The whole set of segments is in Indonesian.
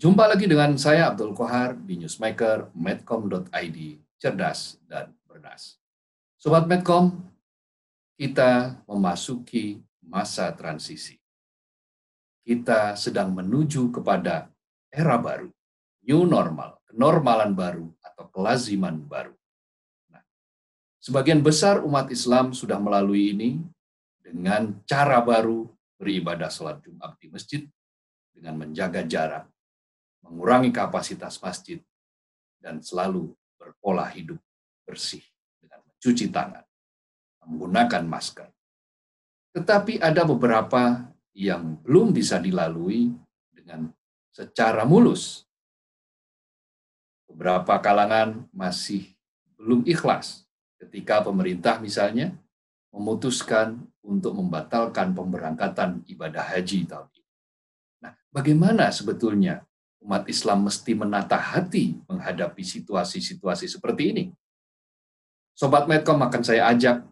Jumpa lagi dengan saya Abdul Kohar di newsmaker medcom.id, cerdas dan berdas. Sobat Medcom, kita memasuki masa transisi. Kita sedang menuju kepada era baru, new normal, kenormalan baru atau kelaziman baru. Nah, sebagian besar umat Islam sudah melalui ini dengan cara baru beribadah sholat Jumat di masjid dengan menjaga jarak, mengurangi kapasitas masjid, dan selalu berpola hidup bersih dengan mencuci tangan, menggunakan masker. Tetapi ada beberapa yang belum bisa dilalui dengan secara mulus. Beberapa kalangan masih belum ikhlas ketika pemerintah misalnya memutuskan untuk membatalkan pemberangkatan ibadah haji tahun ini. Nah, bagaimana sebetulnya umat Islam mesti menata hati menghadapi situasi-situasi seperti ini? Sobat Medcom akan saya ajak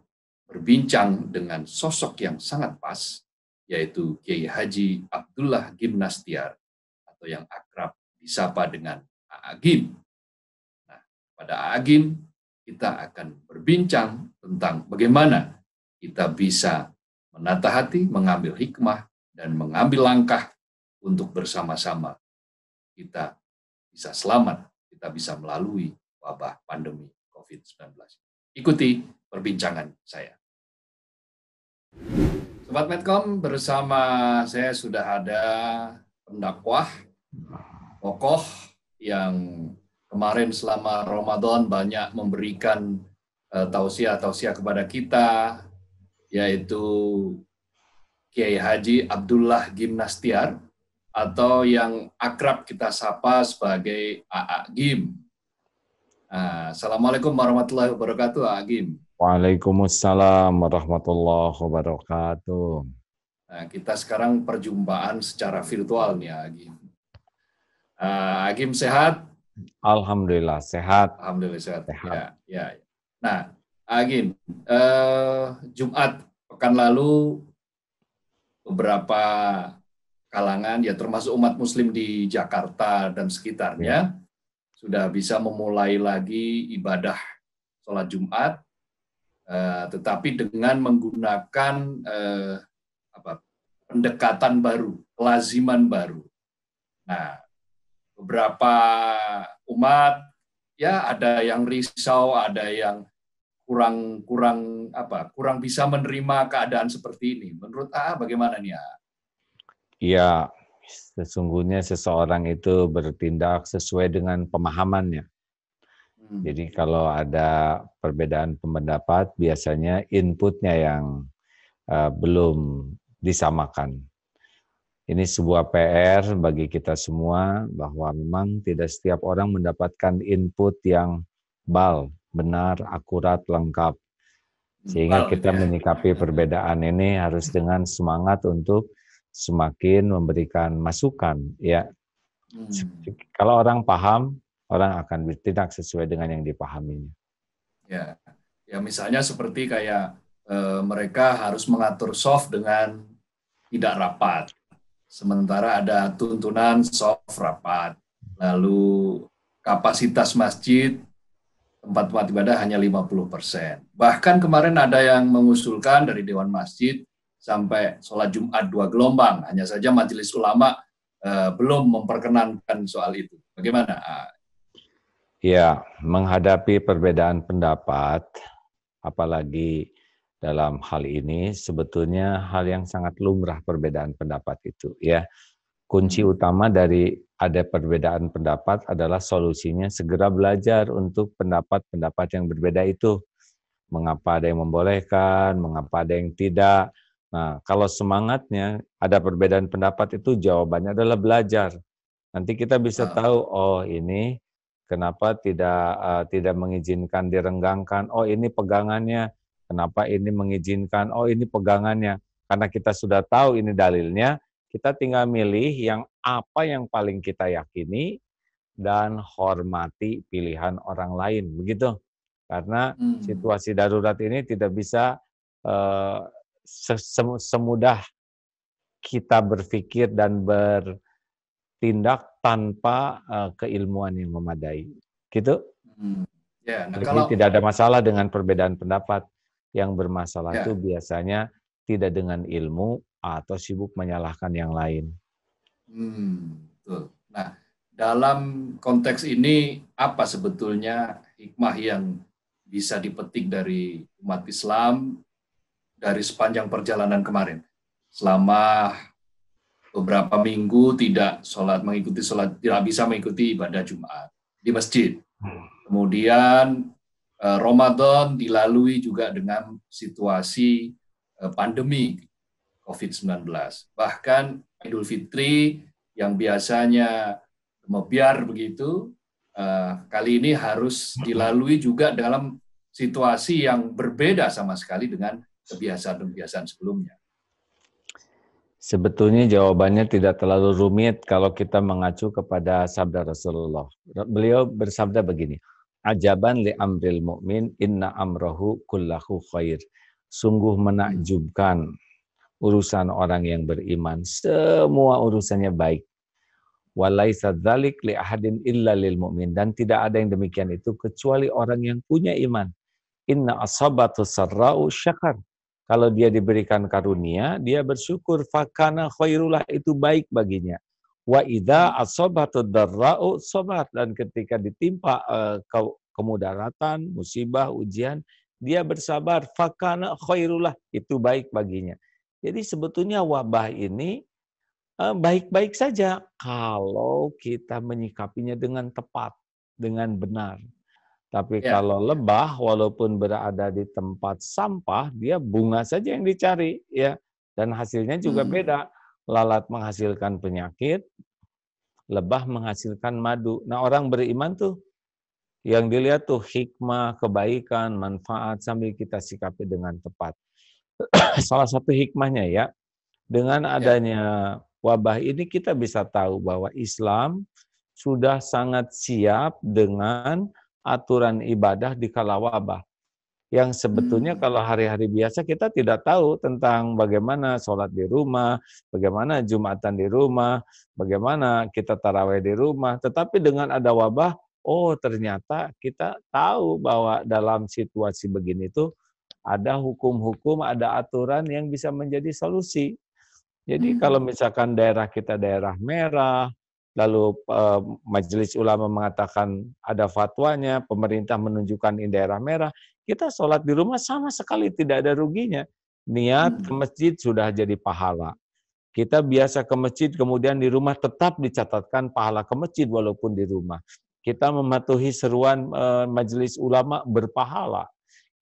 berbincang dengan sosok yang sangat pas, yaitu Kiai Haji Abdullah Gimnastiar, atau yang akrab disapa dengan Aagim. Nah, pada Aagim kita akan berbincang tentang bagaimana kita bisa menata hati, mengambil hikmah, dan mengambil langkah untuk bersama-sama kita bisa selamat, kita bisa melalui wabah pandemi COVID-19. Ikuti perbincangan saya. Sobat Medcom, bersama saya sudah ada pendakwah, tokoh yang kemarin selama Ramadan banyak memberikan eh, tausiah-tausiah kepada kita, yaitu Kiai Haji Abdullah Gimnastiar atau yang akrab kita sapa sebagai AA Gim. Ah, Assalamualaikum warahmatullahi wabarakatuh, AA Gim. Waalaikumsalam warahmatullahi wabarakatuh. Nah, kita sekarang perjumpaan secara virtual nih, Agim. Uh, ah, Agim sehat? Alhamdulillah sehat. Alhamdulillah sehat. sehat. Ya, ya. Nah, Agin, ah, uh, eh, Jumat pekan lalu beberapa kalangan ya termasuk umat muslim di Jakarta dan sekitarnya ya. sudah bisa memulai lagi ibadah sholat Jumat uh, tetapi dengan menggunakan uh, apa pendekatan baru, kelaziman baru. Nah, beberapa umat ya ada yang risau, ada yang kurang kurang apa kurang bisa menerima keadaan seperti ini. Menurut AA bagaimana nih AA? Iya, sesungguhnya seseorang itu bertindak sesuai dengan pemahamannya. Hmm. Jadi kalau ada perbedaan pendapat, biasanya inputnya yang uh, belum disamakan. Ini sebuah PR bagi kita semua bahwa memang tidak setiap orang mendapatkan input yang bal benar, akurat, lengkap. Sehingga kita menyikapi perbedaan ini harus dengan semangat untuk semakin memberikan masukan. Ya, hmm. kalau orang paham, orang akan bertindak sesuai dengan yang dipahaminya. Ya, ya misalnya seperti kayak e, mereka harus mengatur soft dengan tidak rapat, sementara ada tuntunan soft rapat. Lalu kapasitas masjid tempat-tempat ibadah hanya 50%. Bahkan kemarin ada yang mengusulkan dari Dewan Masjid sampai sholat Jumat dua gelombang. Hanya saja majelis ulama eh, belum memperkenankan soal itu. Bagaimana? Ah. Ya, menghadapi perbedaan pendapat, apalagi dalam hal ini sebetulnya hal yang sangat lumrah perbedaan pendapat itu ya kunci hmm. utama dari ada perbedaan pendapat adalah solusinya segera belajar untuk pendapat-pendapat yang berbeda itu. Mengapa ada yang membolehkan, mengapa ada yang tidak. Nah, kalau semangatnya ada perbedaan pendapat itu jawabannya adalah belajar. Nanti kita bisa ah. tahu oh ini kenapa tidak uh, tidak mengizinkan direnggangkan, oh ini pegangannya, kenapa ini mengizinkan, oh ini pegangannya. Karena kita sudah tahu ini dalilnya, kita tinggal milih yang apa yang paling kita yakini dan hormati pilihan orang lain, begitu. Karena hmm. situasi darurat ini tidak bisa uh, semudah kita berpikir dan bertindak tanpa uh, keilmuan yang memadai. Gitu? Hmm. yeah. nah Jadi kalau, tidak ada masalah dengan perbedaan pendapat. Yang bermasalah ya. itu biasanya tidak dengan ilmu, atau sibuk menyalahkan yang lain. Hmm, betul. Nah, dalam konteks ini apa sebetulnya hikmah yang bisa dipetik dari umat Islam dari sepanjang perjalanan kemarin? Selama beberapa minggu tidak sholat mengikuti sholat tidak bisa mengikuti ibadah Jumat di masjid. Hmm. Kemudian eh, Ramadan dilalui juga dengan situasi eh, pandemi COVID-19. Bahkan Idul Fitri yang biasanya mebiar begitu, eh, kali ini harus dilalui juga dalam situasi yang berbeda sama sekali dengan kebiasaan-kebiasaan sebelumnya. Sebetulnya jawabannya tidak terlalu rumit kalau kita mengacu kepada sabda Rasulullah. Beliau bersabda begini, Ajaban li amril mu'min inna amrohu kullahu khair. Sungguh menakjubkan urusan orang yang beriman. Semua urusannya baik. Walaisa dzalik li ahadin illa lil mu'min dan tidak ada yang demikian itu kecuali orang yang punya iman. Inna asabatu sarra'u syakar. Kalau dia diberikan karunia, dia bersyukur fakana khairullah itu baik baginya. Wa idza asabatu darra'u sabar dan ketika ditimpa uh, kemudaratan, musibah, ujian, dia bersabar fakana khairullah itu baik baginya jadi sebetulnya wabah ini eh, baik-baik saja kalau kita menyikapinya dengan tepat, dengan benar. Tapi ya. kalau lebah walaupun berada di tempat sampah, dia bunga saja yang dicari ya. Dan hasilnya juga hmm. beda. Lalat menghasilkan penyakit, lebah menghasilkan madu. Nah, orang beriman tuh yang dilihat tuh hikmah, kebaikan, manfaat sambil kita sikapi dengan tepat. salah satu hikmahnya ya, dengan ya. adanya wabah ini kita bisa tahu bahwa Islam sudah sangat siap dengan aturan ibadah di kala wabah. Yang sebetulnya hmm. kalau hari-hari biasa kita tidak tahu tentang bagaimana sholat di rumah, bagaimana jumatan di rumah, bagaimana kita taraweh di rumah. Tetapi dengan ada wabah, oh ternyata kita tahu bahwa dalam situasi begini tuh ada hukum-hukum, ada aturan yang bisa menjadi solusi. Jadi hmm. kalau misalkan daerah kita daerah merah, lalu eh, majelis ulama mengatakan ada fatwanya, pemerintah menunjukkan ini daerah merah, kita sholat di rumah sama sekali tidak ada ruginya. Niat hmm. ke masjid sudah jadi pahala. Kita biasa ke masjid, kemudian di rumah tetap dicatatkan pahala ke masjid walaupun di rumah. Kita mematuhi seruan eh, majelis ulama berpahala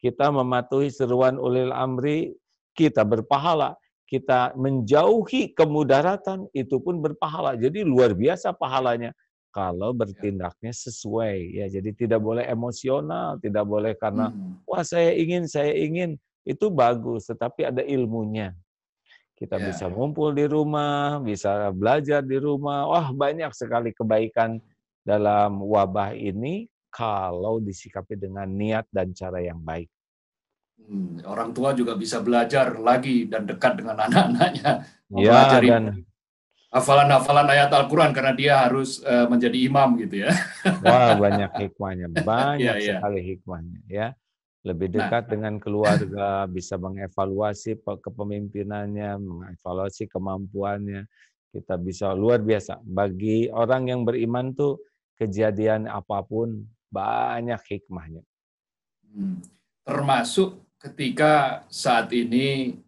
kita mematuhi seruan ulil amri, kita berpahala. Kita menjauhi kemudaratan, itu pun berpahala. Jadi luar biasa pahalanya kalau ya. bertindaknya sesuai ya jadi tidak boleh emosional tidak boleh karena hmm. wah saya ingin saya ingin itu bagus tetapi ada ilmunya kita yeah. bisa ya. ngumpul di rumah bisa belajar di rumah wah banyak sekali kebaikan dalam wabah ini kalau disikapi dengan niat dan cara yang baik. Hmm, orang tua juga bisa belajar lagi dan dekat dengan anak-anaknya. Ya, dan hafalan-hafalan ayat Al-Quran karena dia harus uh, menjadi imam gitu ya. Wah, banyak hikmahnya. Banyak ya, sekali hikmahnya ya. Lebih nah. dekat nah, dengan keluarga, bisa mengevaluasi kepemimpinannya, mengevaluasi kemampuannya. Kita bisa luar biasa. Bagi orang yang beriman tuh kejadian apapun banyak hikmahnya. Hmm. Termasuk ketika saat ini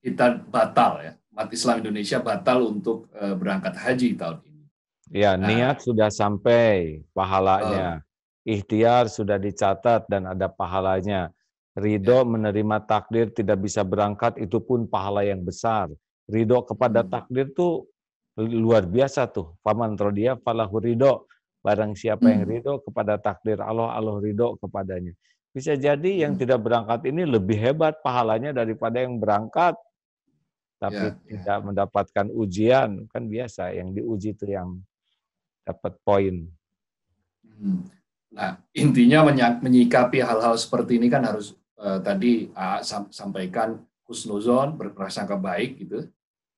kita batal ya, umat Islam Indonesia batal untuk eh, berangkat haji tahun ini. Ya, nah, niat sudah sampai pahalanya. Uh, Ikhtiar sudah dicatat dan ada pahalanya. Ridho ya. menerima takdir tidak bisa berangkat itu pun pahala yang besar. Ridho kepada hmm. takdir tuh luar biasa tuh. Paman trodia falahu ridho. Barang siapa yang hmm. ridho kepada takdir Allah, Allah ridho kepadanya. Bisa jadi yang hmm. tidak berangkat ini lebih hebat pahalanya daripada yang berangkat. Tapi ya, ya, tidak mendapatkan ujian. Kan biasa, yang diuji itu yang dapat poin. Hmm. Nah, intinya menyikapi hal-hal seperti ini kan harus eh, tadi A sampaikan husnuzon, berprasangka baik gitu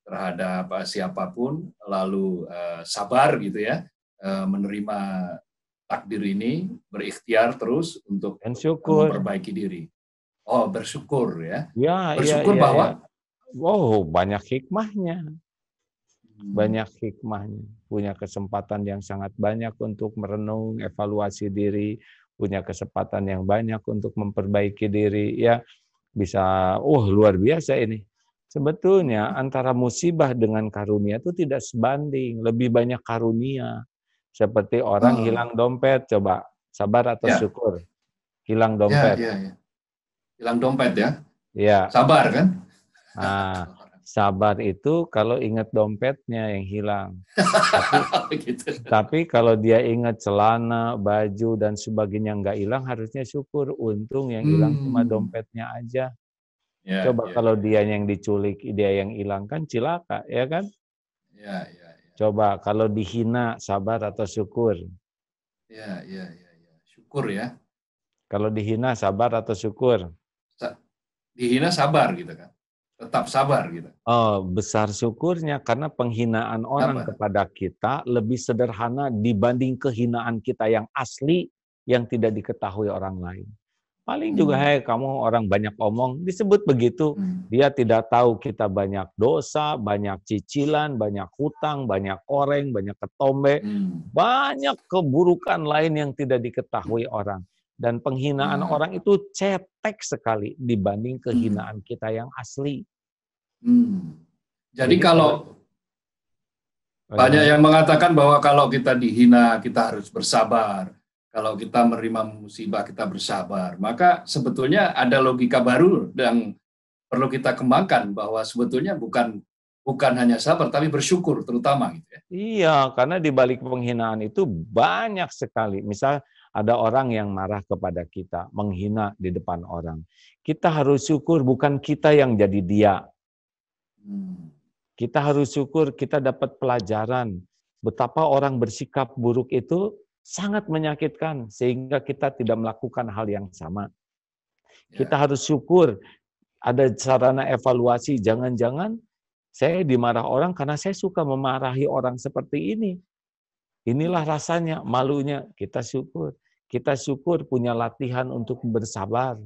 terhadap eh, siapapun, lalu eh, sabar gitu ya, Eh, menerima takdir ini, berikhtiar terus untuk memperbaiki diri. Oh, bersyukur ya. ya bersyukur ya, ya, bahwa ya. wow, banyak hikmahnya. Hmm. Banyak hikmahnya. Punya kesempatan yang sangat banyak untuk merenung, evaluasi diri, punya kesempatan yang banyak untuk memperbaiki diri ya bisa oh luar biasa ini sebetulnya antara musibah dengan karunia itu tidak sebanding lebih banyak karunia seperti orang oh. hilang dompet, coba sabar atau ya. syukur. Hilang dompet. Ya, ya, ya. Hilang dompet ya. Ya. Sabar kan? Nah, sabar itu kalau ingat dompetnya yang hilang. tapi, gitu. tapi kalau dia ingat celana, baju dan sebagainya nggak hilang, harusnya syukur. Untung yang hilang hmm. cuma dompetnya aja. Yeah, Coba yeah, kalau yeah. dia ya. yang diculik, dia yang hilang kan cilaka, ya kan? Ya, yeah, ya. Coba kalau dihina sabar atau syukur? Ya, ya, ya, ya. syukur ya. Kalau dihina sabar atau syukur? Sa dihina sabar gitu kan. Tetap sabar gitu. Oh, besar syukurnya karena penghinaan orang sabar. kepada kita lebih sederhana dibanding kehinaan kita yang asli yang tidak diketahui orang lain. Paling juga, hmm. hei kamu orang banyak omong, disebut begitu. Hmm. Dia tidak tahu kita banyak dosa, banyak cicilan, banyak hutang, banyak orang banyak ketombe, hmm. banyak keburukan lain yang tidak diketahui orang. Dan penghinaan hmm. orang itu cetek sekali dibanding hmm. kehinaan hmm. kita yang asli. Hmm. Jadi, Jadi kalau banyak yang mengatakan bahwa kalau kita dihina, kita harus bersabar kalau kita menerima musibah kita bersabar. Maka sebetulnya ada logika baru yang perlu kita kembangkan bahwa sebetulnya bukan bukan hanya sabar tapi bersyukur terutama gitu ya. Iya, karena di balik penghinaan itu banyak sekali. Misal ada orang yang marah kepada kita, menghina di depan orang. Kita harus syukur bukan kita yang jadi dia. Hmm. Kita harus syukur kita dapat pelajaran betapa orang bersikap buruk itu sangat menyakitkan sehingga kita tidak melakukan hal yang sama. Kita ya. harus syukur ada sarana evaluasi. Jangan-jangan saya dimarah orang karena saya suka memarahi orang seperti ini. Inilah rasanya malunya. Kita syukur. Kita syukur punya latihan untuk bersabar,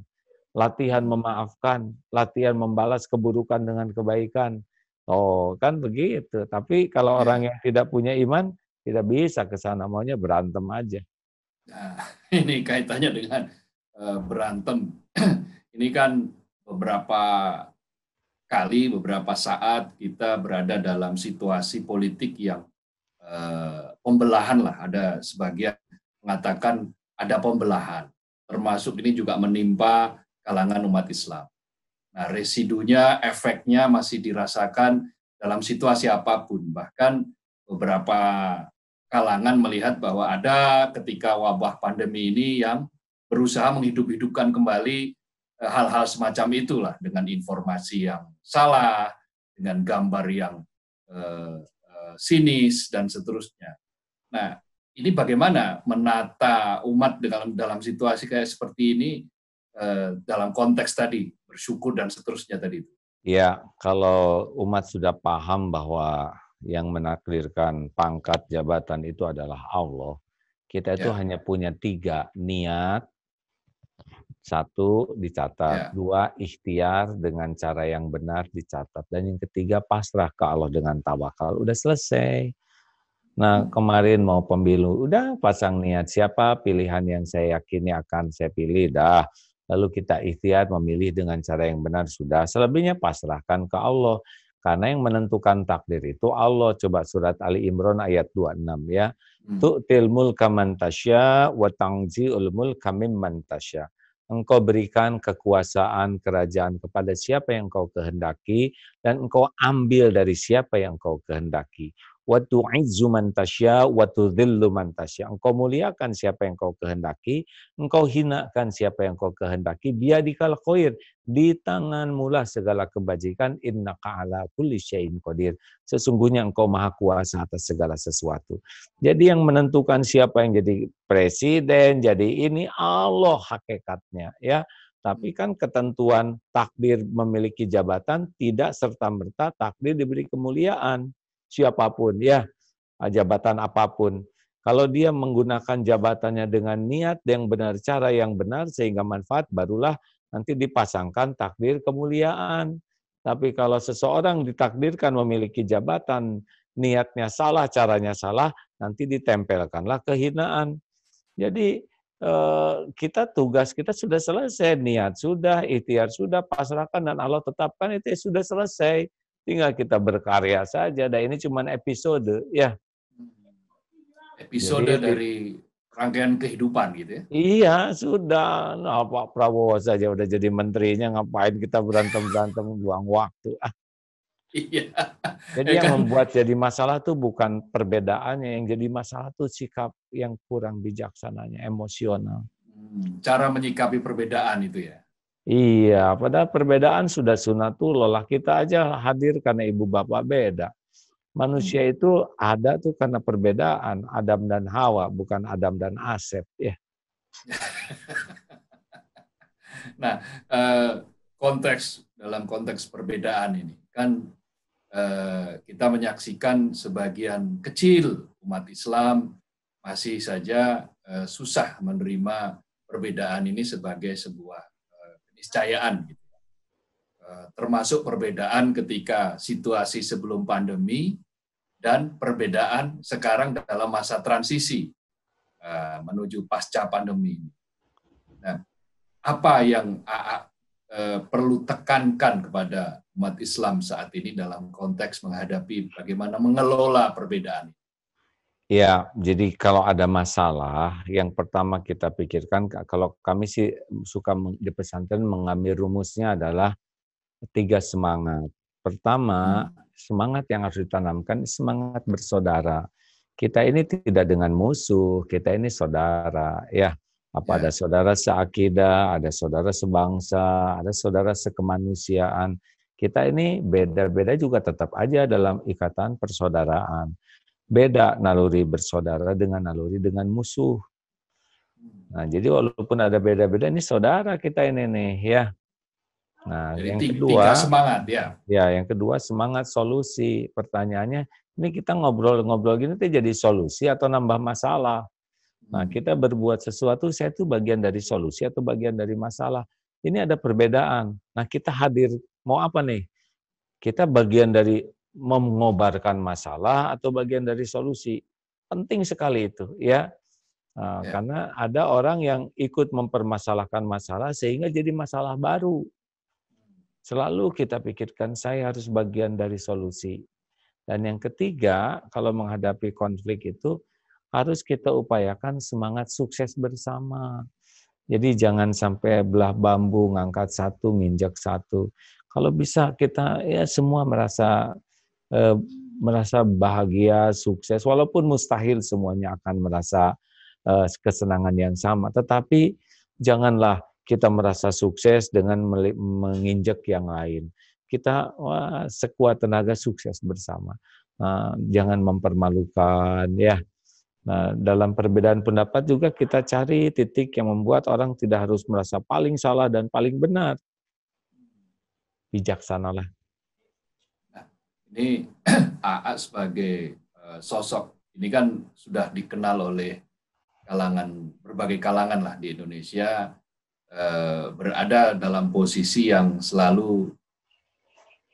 latihan memaafkan, latihan membalas keburukan dengan kebaikan. Oh, kan begitu. Tapi kalau ya. orang yang tidak punya iman, tidak bisa ke sana, maunya berantem aja. Nah, ini kaitannya dengan uh, berantem. ini kan beberapa kali, beberapa saat kita berada dalam situasi politik yang uh, pembelahan lah. Ada sebagian mengatakan ada pembelahan. Termasuk ini juga menimpa kalangan umat Islam. Nah, residunya, efeknya masih dirasakan dalam situasi apapun. Bahkan beberapa kalangan melihat bahwa ada ketika wabah pandemi ini yang berusaha menghidup-hidupkan kembali eh, hal-hal semacam itulah dengan informasi yang salah, dengan gambar yang eh, eh, sinis dan seterusnya. Nah, ini bagaimana menata umat dalam dalam situasi kayak seperti ini dalam konteks tadi bersyukur dan seterusnya tadi itu. Ya, kalau umat sudah paham bahwa yang menakdirkan pangkat jabatan itu adalah Allah. Kita itu ya. hanya punya tiga niat. Satu dicatat, Ya. dua ikhtiar dengan cara yang benar dicatat, dan yang ketiga pasrah ke Allah dengan tawakal. Udah selesai. Nah hmm. kemarin mau pemilu, udah pasang niat siapa pilihan yang saya yakini akan saya pilih, dah lalu kita ikhtiar memilih dengan cara yang benar sudah selebihnya pasrahkan ke Allah karena yang menentukan takdir itu Allah. Coba surat Ali Imran ayat 26 ya. Hmm. Tu tilmul kamantasya tasya wa tangzi ulmul kamim tasya. Engkau berikan kekuasaan kerajaan kepada siapa yang engkau kehendaki dan engkau ambil dari siapa yang engkau kehendaki wa tu'izzu man tasya wa tudhillu man tasya. Engkau muliakan siapa yang kau kehendaki, engkau hinakan siapa yang kau kehendaki. Biadikal khair, di tangan mula segala kebajikan, innaka ala kulli syai'in qadir. Sesungguhnya engkau maha kuasa atas segala sesuatu. Jadi yang menentukan siapa yang jadi presiden, jadi ini Allah hakikatnya ya. Tapi kan ketentuan takdir memiliki jabatan tidak serta merta takdir diberi kemuliaan siapapun ya, ah, jabatan apapun. Kalau dia menggunakan jabatannya dengan niat yang benar, cara yang benar sehingga manfaat barulah nanti dipasangkan takdir kemuliaan. Tapi kalau seseorang ditakdirkan memiliki jabatan, niatnya salah, caranya salah, nanti ditempelkanlah kehinaan. Jadi eh, kita tugas kita sudah selesai, niat sudah, ikhtiar sudah, pasrahkan dan Allah tetapkan itu sudah selesai. Tinggal kita berkarya saja. Dan ini cuma episode, ya. Episode Jadi, dari rangkaian kehidupan gitu ya? Iya, sudah. Nah, Pak Prabowo saja udah jadi menterinya, ngapain kita berantem-berantem buang waktu. Ah. Iya. Jadi ya yang kan? membuat jadi masalah tuh bukan perbedaannya, yang jadi masalah tuh sikap yang kurang bijaksananya, emosional. Hmm, cara menyikapi perbedaan itu ya? Iya, pada perbedaan sudah lelah Kita aja hadir karena ibu bapak beda. Manusia hmm. itu ada tuh karena perbedaan Adam dan Hawa, bukan Adam dan Asep ya. nah, eh, konteks dalam konteks perbedaan ini kan eh, kita menyaksikan sebagian kecil umat Islam masih saja eh, susah menerima perbedaan ini sebagai sebuah keniscayaan. Gitu. Ya. Eh, termasuk perbedaan ketika situasi sebelum pandemi dan perbedaan sekarang dalam masa transisi eh, menuju pasca pandemi. Nah, apa yang AA eh, perlu tekankan kepada umat Islam saat ini dalam konteks menghadapi bagaimana mengelola perbedaan ini? Ya, jadi kalau ada masalah, yang pertama kita pikirkan, kalau kami sih suka di pesantren mengambil rumusnya adalah tiga semangat. Pertama, hmm. semangat yang harus ditanamkan semangat bersaudara. Kita ini tidak dengan musuh, kita ini saudara. Ya, apa ya. ada saudara seakidah, ada saudara sebangsa, ada saudara sekemanusiaan. Kita ini beda-beda juga tetap aja dalam ikatan persaudaraan. Beda naluri bersaudara dengan naluri dengan musuh. Nah, jadi walaupun ada beda-beda, ini saudara kita ini nih, ya. Nah, jadi yang kedua semangat ya. Ya, yang kedua semangat solusi. Pertanyaannya, ini kita ngobrol-ngobrol gini tuh jadi solusi atau nambah masalah. Nah, hmm. kita berbuat sesuatu, saya itu bagian dari solusi atau bagian dari masalah. Ini ada perbedaan. Nah, kita hadir mau apa nih? Kita bagian dari mengobarkan masalah atau bagian dari solusi. Penting sekali itu, ya. Nah, ya. Karena ada orang yang ikut mempermasalahkan masalah sehingga jadi masalah baru. Selalu kita pikirkan saya harus bagian dari solusi. Dan yang ketiga, kalau menghadapi konflik itu harus kita upayakan semangat sukses bersama. Jadi jangan sampai belah bambu ngangkat satu, nginjak satu. Kalau bisa kita ya semua merasa Eh, merasa bahagia, sukses, walaupun mustahil semuanya akan merasa eh, kesenangan yang sama. Tetapi janganlah kita merasa sukses dengan menginjek yang lain. Kita wah, sekuat tenaga sukses bersama. Nah, jangan mempermalukan, ya. Nah, dalam perbedaan pendapat juga kita cari titik yang membuat orang tidak harus merasa paling salah dan paling benar. Bijaksanalah ini AA sebagai eh, sosok ini kan sudah dikenal oleh kalangan berbagai kalangan lah di Indonesia eh, berada dalam posisi yang selalu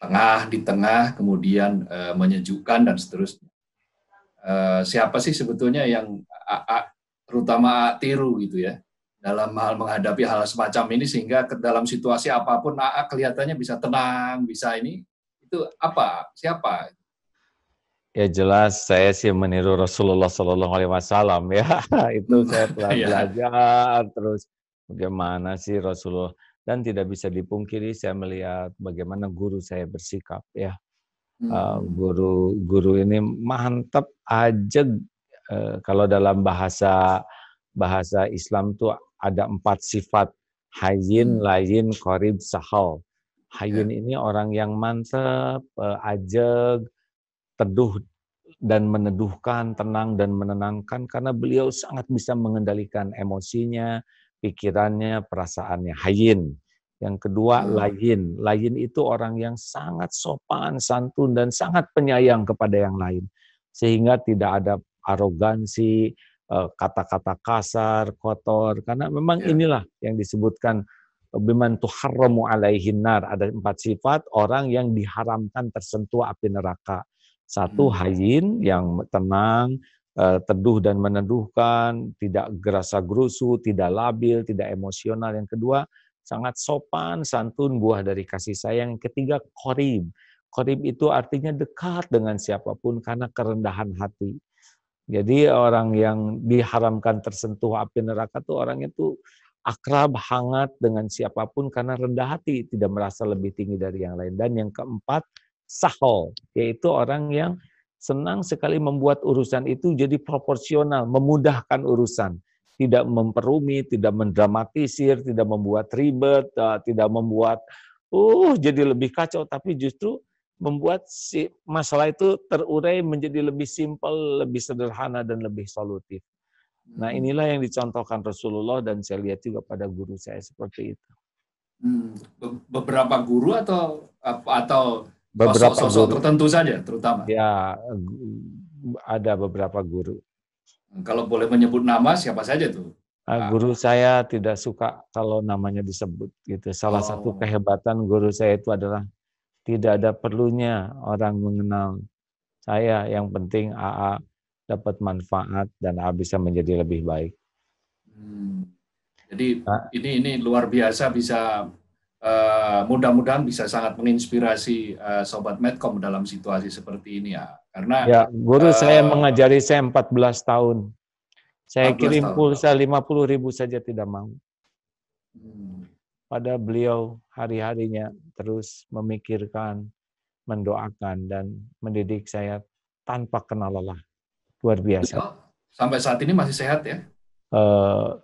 tengah di tengah kemudian eh, menyejukkan dan seterusnya siapa sih sebetulnya yang AA, terutama AA tiru gitu ya dalam hal menghadapi hal semacam ini sehingga ke dalam situasi apapun AA kelihatannya bisa tenang, bisa ini itu apa siapa Ya jelas saya sih meniru Rasulullah Shallallahu Alaihi Wasallam ya itu hmm. saya telah iya. belajar terus bagaimana sih Rasulullah dan tidak bisa dipungkiri saya melihat bagaimana guru saya bersikap ya hmm. uh, guru guru ini mantap aja uh, kalau dalam bahasa bahasa Islam tuh ada empat sifat hayin hmm. lain korib sahal Hayun ya. ini orang yang mantep, eh, ajeg, teduh dan meneduhkan, tenang dan menenangkan karena beliau sangat bisa mengendalikan emosinya, pikirannya, perasaannya. Hayin. Yang kedua, hmm. Lain Layin itu orang yang sangat sopan, santun, dan sangat penyayang kepada yang lain. Sehingga tidak ada arogansi, eh, kata-kata kasar, kotor. Karena memang ya. inilah yang disebutkan biman tuharramu alaihin nar. Ada empat sifat orang yang diharamkan tersentuh api neraka. Satu hmm. hayin yang tenang, eh, teduh dan meneduhkan, tidak gerasa gerusu, tidak labil, tidak emosional. Yang kedua, sangat sopan, santun, buah dari kasih sayang. Yang ketiga, korib. Korib itu artinya dekat dengan siapapun karena kerendahan hati. Jadi orang yang diharamkan tersentuh api neraka tuh orang itu akrab, hangat dengan siapapun karena rendah hati, tidak merasa lebih tinggi dari yang lain. Dan yang keempat, sahol, yaitu orang yang senang sekali membuat urusan itu jadi proporsional, memudahkan urusan. Tidak memperumit, tidak mendramatisir, tidak membuat ribet, eh, tidak membuat uh jadi lebih kacau, tapi justru membuat si masalah itu terurai menjadi lebih simpel, lebih sederhana, dan lebih solutif. Nah hmm. inilah yang dicontohkan Rasulullah dan saya lihat juga pada guru saya seperti itu. Hmm, beberapa guru atau atau beberapa sosok, sosok tertentu saja terutama. Ya ada beberapa guru. Kalau boleh menyebut nama siapa saja tuh? Nah, guru saya tidak suka kalau namanya disebut gitu. Salah oh. satu kehebatan guru saya itu adalah tidak ada perlunya orang mengenal saya. Yang penting AA dapat manfaat dan bisa menjadi lebih baik. Hmm. Jadi nah, ini ini luar biasa bisa uh, mudah-mudahan bisa sangat menginspirasi uh, sobat Medcom dalam situasi seperti ini ya. Karena ya guru uh, saya mengajari saya 14 tahun. Saya 14 kirim tahun. pulsa puluh ribu saja tidak mau. Hmm. Pada beliau hari-harinya terus memikirkan, mendoakan dan mendidik saya tanpa kenal lelah luar biasa. Sampai saat ini masih sehat ya? Uh,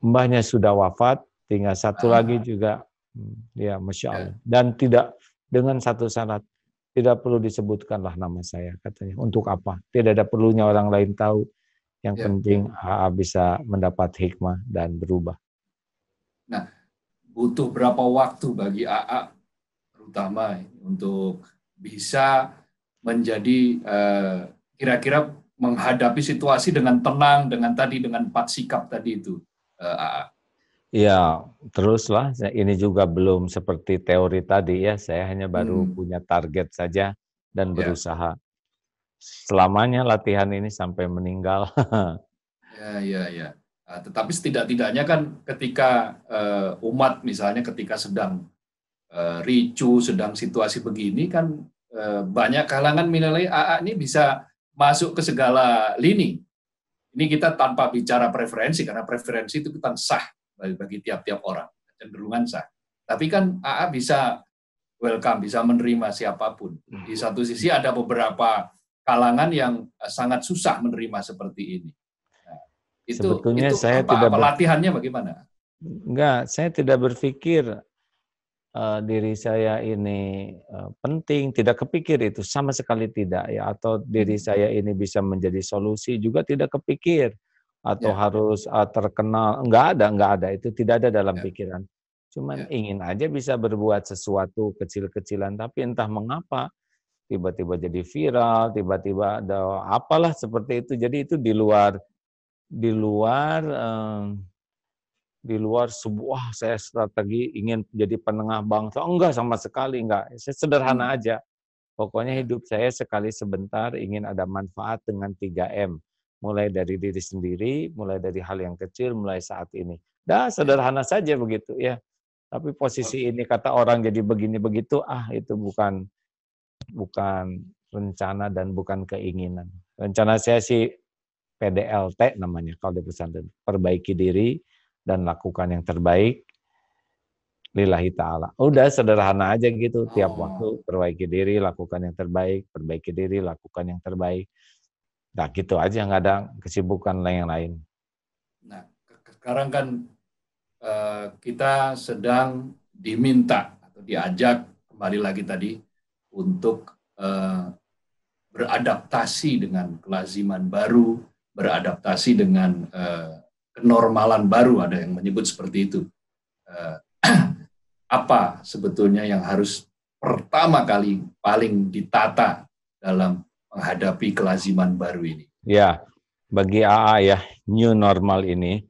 mbahnya sudah wafat, tinggal satu ah. lagi juga, hmm, ya masya ya. Allah. Ya. Dan tidak dengan satu syarat, tidak perlu disebutkanlah nama saya katanya. Untuk apa? Tidak ada perlunya orang lain tahu. Yang ya. penting AA bisa mendapat hikmah dan berubah. Nah, butuh berapa waktu bagi AA terutama untuk bisa menjadi uh, kira-kira menghadapi situasi dengan tenang dengan tadi dengan empat sikap tadi itu uh, Ya, teruslah. Ini juga belum seperti teori tadi ya. Saya hanya baru hmm. punya target saja dan iya. berusaha. Ya. Selamanya latihan ini sampai meninggal. ya, ya, ya. Nah, tetapi setidak-tidaknya kan ketika uh, umat misalnya ketika sedang uh, ricu, sedang situasi begini kan uh, banyak kalangan menilai ini bisa masuk ke segala lini. Ini kita tanpa bicara preferensi, karena preferensi itu kita sah bagi tiap-tiap orang, cenderungan sah. Tapi kan AA bisa welcome, bisa menerima siapapun. Hmm. Di satu sisi ada beberapa kalangan yang eh, sangat susah menerima seperti ini. Nah, itu, Sebetulnya itu saya apa, tidak pelatihannya bagaimana? Enggak, saya tidak berpikir uh, diri saya ini uh, penting, tidak kepikir itu sama sekali tidak ya atau diri hmm. saya ini bisa menjadi solusi juga tidak kepikir atau ya. harus uh, terkenal enggak ada, enggak ada itu tidak ada dalam ya. pikiran. Cuman ya. ingin aja bisa berbuat sesuatu kecil-kecilan tapi entah mengapa tiba-tiba jadi viral, tiba-tiba ada apalah seperti itu. Jadi itu di luar di luar uh, di luar sebuah saya strategi ingin jadi penengah bangsa. Enggak sama sekali enggak. Saya sederhana hmm. aja. Pokoknya ya. hidup saya sekali sebentar ingin ada manfaat dengan 3M. Mulai dari diri sendiri, mulai dari hal yang kecil, mulai saat ini. Dah sederhana saja begitu ya. Tapi posisi ini kata orang jadi begini begitu, ah itu bukan bukan rencana dan bukan keinginan. Rencana saya sih PDLT namanya kalau di pesantren, perbaiki diri, dan lakukan yang terbaik lillahi ta'ala. Udah sederhana aja gitu, tiap oh. waktu perbaiki diri, lakukan yang terbaik, perbaiki diri, lakukan yang terbaik. Nah gitu aja, nggak ada kesibukan yang lain. Nah, sekarang kan uh, kita sedang diminta atau diajak kembali lagi tadi untuk uh, beradaptasi dengan kelaziman baru, beradaptasi dengan uh, kenormalan baru, ada yang menyebut seperti itu. Eh, apa sebetulnya yang harus pertama kali paling ditata dalam menghadapi kelaziman baru ini? Ya, bagi AA ya, new normal ini,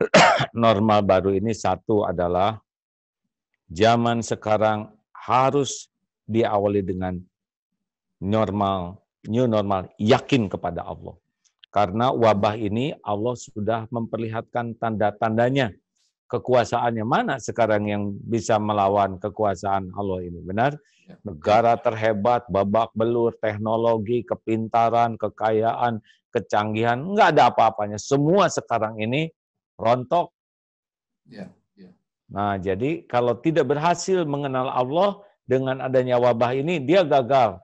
normal baru ini satu adalah zaman sekarang harus diawali dengan normal, new normal, yakin kepada Allah. Karena wabah ini Allah sudah memperlihatkan tanda-tandanya. Kekuasaannya mana sekarang yang bisa melawan kekuasaan Allah ini? Benar? Ya. Negara terhebat, babak belur, teknologi, kepintaran, kekayaan, kecanggihan, nggak ada apa-apanya. Semua sekarang ini rontok. Ya, ya. Nah, jadi kalau tidak berhasil mengenal Allah dengan adanya wabah ini, dia gagal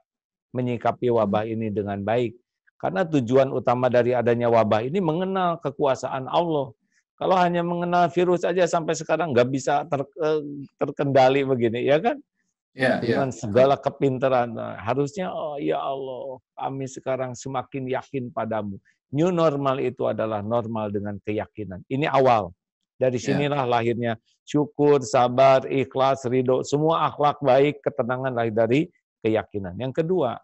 menyikapi wabah ini dengan baik. Karena tujuan utama dari adanya wabah ini mengenal kekuasaan Allah. Kalau hanya mengenal virus aja sampai sekarang nggak bisa ter, eh, terkendali begini, ya kan? Ya, ya, Dengan segala kepintaran. Nah, harusnya, oh ya Allah, kami sekarang semakin yakin padamu. New normal itu adalah normal dengan keyakinan. Ini awal. Dari ya. sinilah ya. lahirnya syukur, sabar, ikhlas, ridho. Semua akhlak baik, ketenangan lahir dari keyakinan. Yang kedua,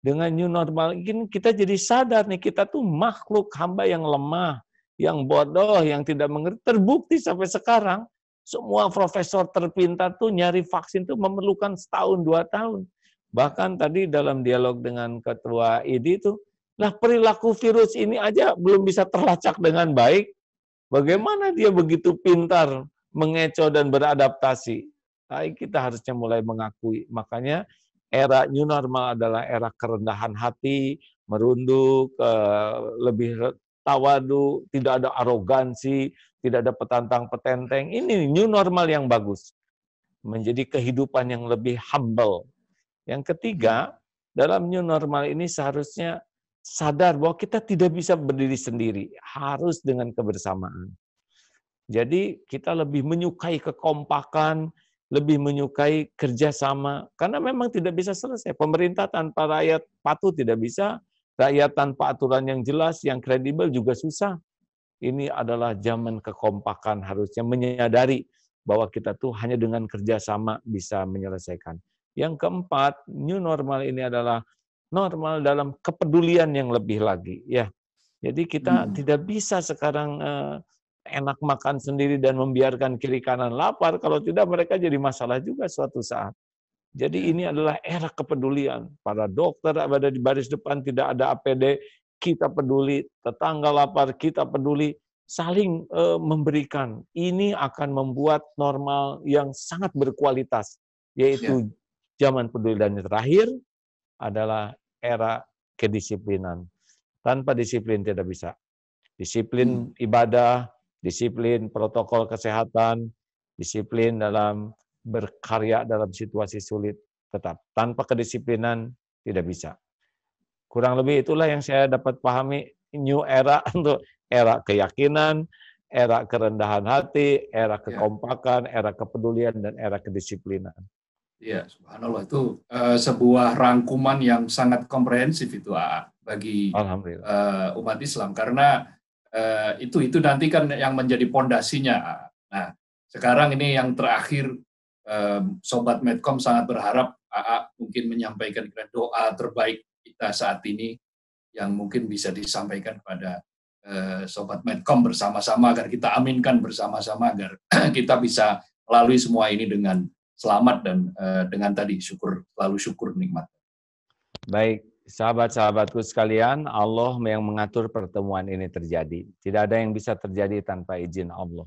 dengan new normal ini kita jadi sadar nih kita tuh makhluk hamba yang lemah, yang bodoh, yang tidak mengerti. Terbukti sampai sekarang semua profesor terpintar tuh nyari vaksin tuh memerlukan setahun dua tahun. Bahkan tadi dalam dialog dengan ketua ID itu, lah perilaku virus ini aja belum bisa terlacak dengan baik. Bagaimana dia begitu pintar mengecoh dan beradaptasi? Tapi kita harusnya mulai mengakui. Makanya era new normal adalah era kerendahan hati, merunduk, eh, lebih tawadu, tidak ada arogansi, tidak ada petantang petenteng. Ini new normal yang bagus. Menjadi kehidupan yang lebih humble. Yang ketiga, dalam new normal ini seharusnya sadar bahwa kita tidak bisa berdiri sendiri, harus dengan kebersamaan. Jadi kita lebih menyukai kekompakan, lebih menyukai kerjasama karena memang tidak bisa selesai. Pemerintah tanpa rakyat patuh tidak bisa, rakyat tanpa aturan yang jelas, yang kredibel juga susah. Ini adalah zaman kekompakan harusnya menyadari bahwa kita tuh hanya dengan kerjasama bisa menyelesaikan. Yang keempat, new normal ini adalah normal dalam kepedulian yang lebih lagi. Ya, jadi kita hmm. tidak bisa sekarang uh, enak makan sendiri dan membiarkan kiri kanan lapar, kalau tidak mereka jadi masalah juga suatu saat. Jadi ya. ini adalah era kepedulian. Para dokter ada di baris depan, tidak ada APD, kita peduli, tetangga lapar, kita peduli, saling e, memberikan. Ini akan membuat normal yang sangat berkualitas, yaitu ya. zaman peduli. Dan yang terakhir adalah era kedisiplinan. Tanpa disiplin tidak bisa. Disiplin hmm. ibadah, disiplin protokol kesehatan, disiplin dalam berkarya dalam situasi sulit tetap. Tanpa kedisiplinan tidak bisa. Kurang lebih itulah yang saya dapat pahami new era untuk era keyakinan, era kerendahan hati, era ya. kekompakan, era kepedulian dan era kedisiplinan. Ya, subhanallah itu uh, sebuah rangkuman yang sangat komprehensif itu AA bagi uh, umat Islam karena Eh, itu itu nanti kan yang menjadi pondasinya. Nah, sekarang ini yang terakhir eh, sobat Medcom sangat berharap AA mungkin menyampaikan doa terbaik kita saat ini yang mungkin bisa disampaikan kepada eh, sobat Medcom bersama-sama agar kita aminkan bersama-sama agar kita bisa melalui semua ini dengan selamat dan dengan tadi syukur lalu syukur nikmat. Baik, Sahabat-sahabatku sekalian, Allah yang mengatur pertemuan ini terjadi. Tidak ada yang bisa terjadi tanpa izin Allah.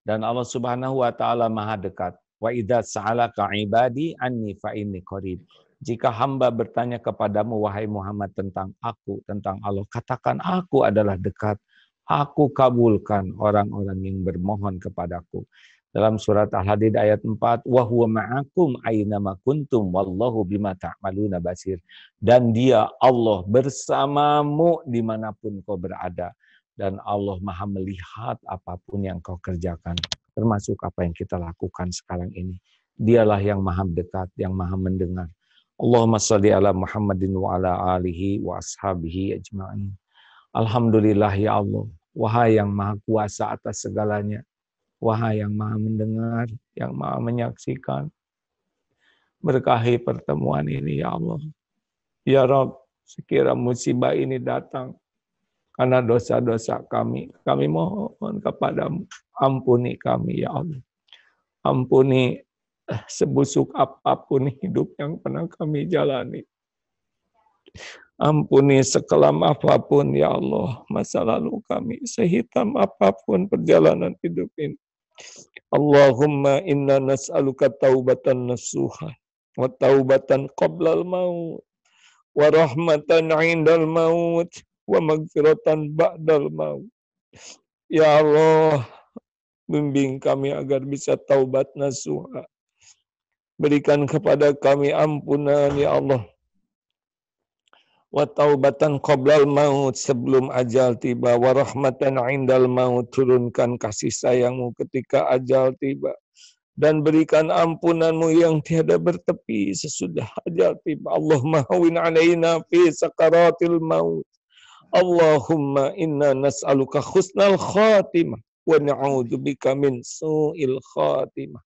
Dan Allah Subhanahu wa taala Maha dekat. Wa idza sa'alaka ibadi anni fa inni qarib. Jika hamba bertanya kepadamu wahai Muhammad tentang aku, tentang Allah, katakan aku adalah dekat. Aku kabulkan orang-orang yang bermohon kepadaku dalam surat Al-Hadid ayat 4 wa huwa ma'akum ainama kuntum wallahu bima ta'maluna basir dan dia Allah bersamamu dimanapun kau berada dan Allah maha melihat apapun yang kau kerjakan termasuk apa yang kita lakukan sekarang ini dialah yang maha dekat yang maha mendengar Allahumma salli ala Muhammadin wa ala alihi wa ashabihi ajma'in Alhamdulillah ya Allah wahai yang maha kuasa atas segalanya Wahai yang maha mendengar, yang maha menyaksikan. Berkahi pertemuan ini ya Allah. Ya Rob, sekira musibah ini datang karena dosa-dosa kami. Kami mohon kepadamu, ampuni kami ya Allah. Ampuni eh, sebusuk apapun hidup yang pernah kami jalani. Ampuni sekelam apapun ya Allah masa lalu kami, sehitam apapun perjalanan hidup ini. Allahumma inna nas'aluka taubatan nasuha wa taubatan qablal maut wa rahmatan indal maut wa magfiratan ba'dal maut. Ya Allah, bimbing kami agar bisa taubat nasuha. Berikan kepada kami ampunan, Ya Allah wa taubatan qoblal maut sebelum ajal tiba wa rahmatan indal maut turunkan kasih sayangmu ketika ajal tiba dan berikan ampunanmu yang tiada bertepi sesudah ajal tiba Allah hawin alaina fi sakaratil maut Allahumma inna nas'aluka khusnal khatimah wa na'udzubika min su'il khatimah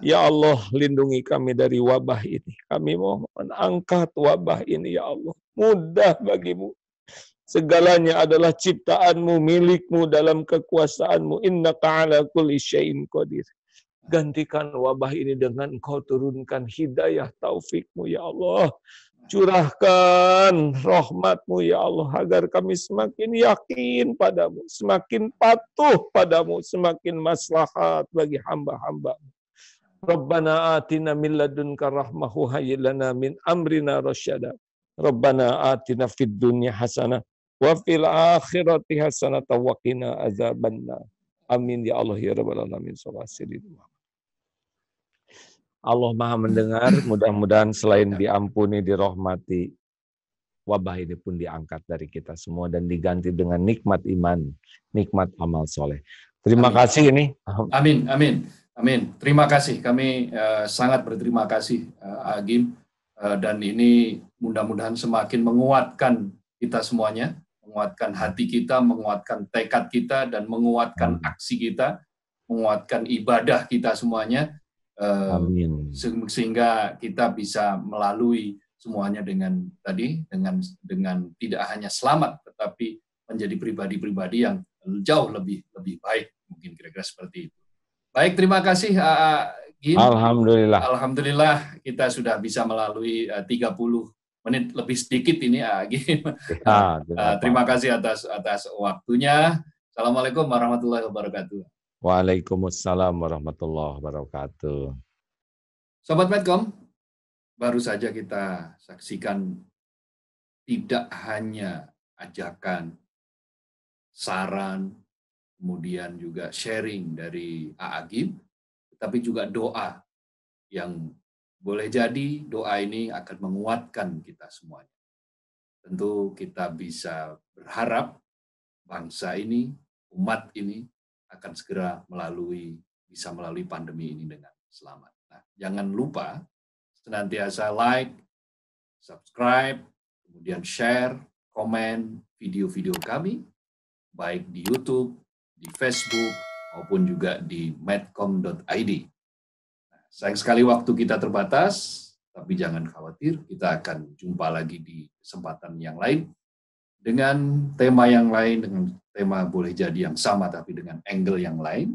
Ya Allah, lindungi kami dari wabah ini. Kami mohon angkat wabah ini, Ya Allah mudah bagimu. Segalanya adalah ciptaanmu, milikmu dalam kekuasaanmu. Inna ka'ala kulli syai'in qadir. Gantikan wabah ini dengan kau turunkan hidayah taufikmu ya Allah. Curahkan rahmatmu ya Allah agar kami semakin yakin padamu, semakin patuh padamu, semakin maslahat bagi hamba-hambamu. Rabbana atina min ladunka rahmahu hayilana min amrina Rabbana atina fid dunya hasana, wa fil akhirati hasana tawakina azabanna. Amin ya Allah ya rabbal alamin. Allah Maha mendengar, mudah-mudahan selain diampuni, dirahmati, wabah ini pun diangkat dari kita semua dan diganti dengan nikmat iman, nikmat amal soleh. Terima amin. kasih ini. Amin, amin, amin. Terima kasih. Kami uh, sangat berterima kasih, uh, Agim. Eh, dan ini mudah-mudahan semakin menguatkan kita semuanya, menguatkan hati kita, menguatkan tekad kita, dan menguatkan aksi kita, menguatkan ibadah kita semuanya, eh, Amin. sehingga kita bisa melalui semuanya dengan tadi dengan dengan tidak hanya selamat, tetapi menjadi pribadi-pribadi yang jauh lebih lebih baik mungkin kira-kira seperti itu. Baik, terima kasih Alhamdulillah. Alhamdulillah kita sudah bisa melalui eh, uh, 30 menit lebih sedikit ini Agim. Ah, eh, eh, terima kasih atas atas waktunya. Assalamualaikum warahmatullahi wabarakatuh. Waalaikumsalam warahmatullahi wabarakatuh. Sobat Medcom, baru saja kita saksikan tidak hanya ajakan, saran, kemudian juga sharing dari Aagim, tapi juga doa yang boleh jadi doa ini akan menguatkan kita semuanya. Tentu kita bisa berharap bangsa ini, umat ini akan segera melalui bisa melalui pandemi ini dengan selamat. Nah, jangan lupa senantiasa like, subscribe, kemudian share, komen video-video kami baik di YouTube, di Facebook, maupun juga di medcom.id. Nah, sayang sekali waktu kita terbatas, tapi jangan khawatir, kita akan jumpa lagi di kesempatan yang lain dengan tema yang lain, dengan tema boleh jadi yang sama tapi dengan angle yang lain,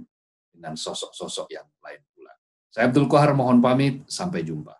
dengan sosok-sosok yang lain pula. Saya Abdul Kohar mohon pamit, sampai jumpa.